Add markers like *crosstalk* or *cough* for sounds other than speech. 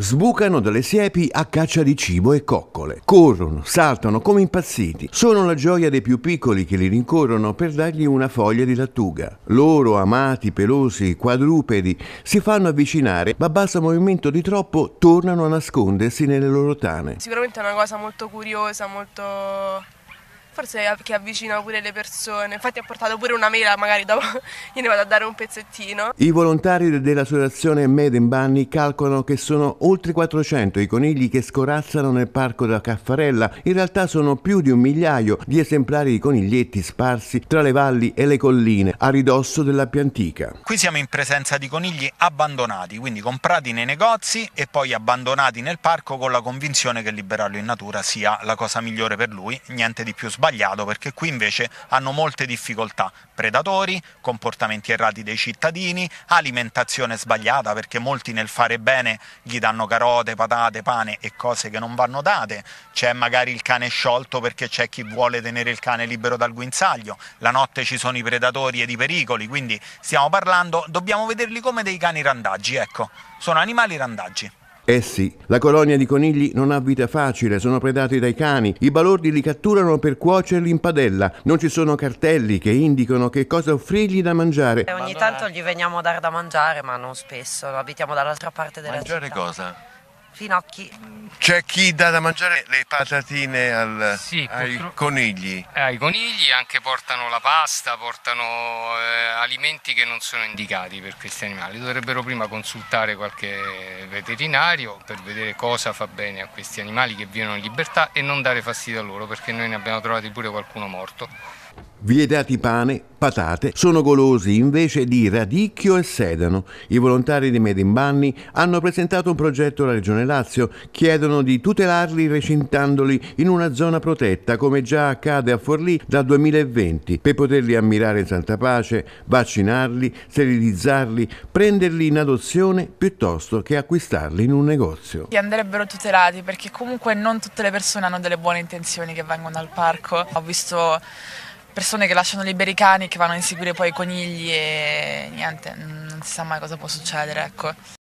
Sbucano dalle siepi a caccia di cibo e coccole. Corrono, saltano come impazziti. Sono la gioia dei più piccoli che li rincorrono per dargli una foglia di lattuga. Loro, amati, pelosi, quadrupedi, si fanno avvicinare, ma basta movimento di troppo, tornano a nascondersi nelle loro tane. Sicuramente è una cosa molto curiosa, molto forse che avvicina pure le persone. Infatti ha portato pure una mela, magari dopo *laughs* gliene vado a dare un pezzettino. I volontari dell'associazione Made in Bunny calcolano che sono oltre 400 i conigli che scorazzano nel parco della Caffarella. In realtà sono più di un migliaio di esemplari di coniglietti sparsi tra le valli e le colline a ridosso della Piantica. Qui siamo in presenza di conigli abbandonati, quindi comprati nei negozi e poi abbandonati nel parco con la convinzione che liberarlo in natura sia la cosa migliore per lui, niente di più sbagliato sbagliato perché qui invece hanno molte difficoltà. Predatori, comportamenti errati dei cittadini, alimentazione sbagliata perché molti nel fare bene gli danno carote, patate, pane e cose che non vanno date. C'è magari il cane sciolto perché c'è chi vuole tenere il cane libero dal guinzaglio. La notte ci sono i predatori ed i pericoli, quindi stiamo parlando, dobbiamo vederli come dei cani randaggi, ecco, sono animali randaggi. Eh sì, la colonia di conigli non ha vita facile, sono predati dai cani, i balordi li catturano per cuocerli in padella, non ci sono cartelli che indicano che cosa offrirgli da mangiare. E ogni tanto gli veniamo a dare da mangiare, ma non spesso, abitiamo dall'altra parte della mangiare città. Mangiare cosa? finocchi. C'è chi dà da mangiare le patatine al, sì, ai purtro... conigli? Eh, ai conigli anche portano la pasta, portano eh, alimenti che non sono indicati per questi animali. Dovrebbero prima consultare qualche veterinario per vedere cosa fa bene a questi animali che vivono in libertà e non dare fastidio a loro perché noi ne abbiamo trovati pure qualcuno morto. Vietati pane, patate, sono golosi invece di radicchio e sedano. I volontari di Made hanno presentato un progetto alla Regione Lazio, chiedono di tutelarli recintandoli in una zona protetta, come già accade a Forlì dal 2020, per poterli ammirare in santa pace, vaccinarli, sterilizzarli, prenderli in adozione piuttosto che acquistarli in un negozio. Che andrebbero tutelati perché comunque non tutte le persone hanno delle buone intenzioni che vengono al parco. Ho visto persone che lasciano liberi i cani che vanno a inseguire poi i conigli e niente, non si sa mai cosa può succedere, ecco.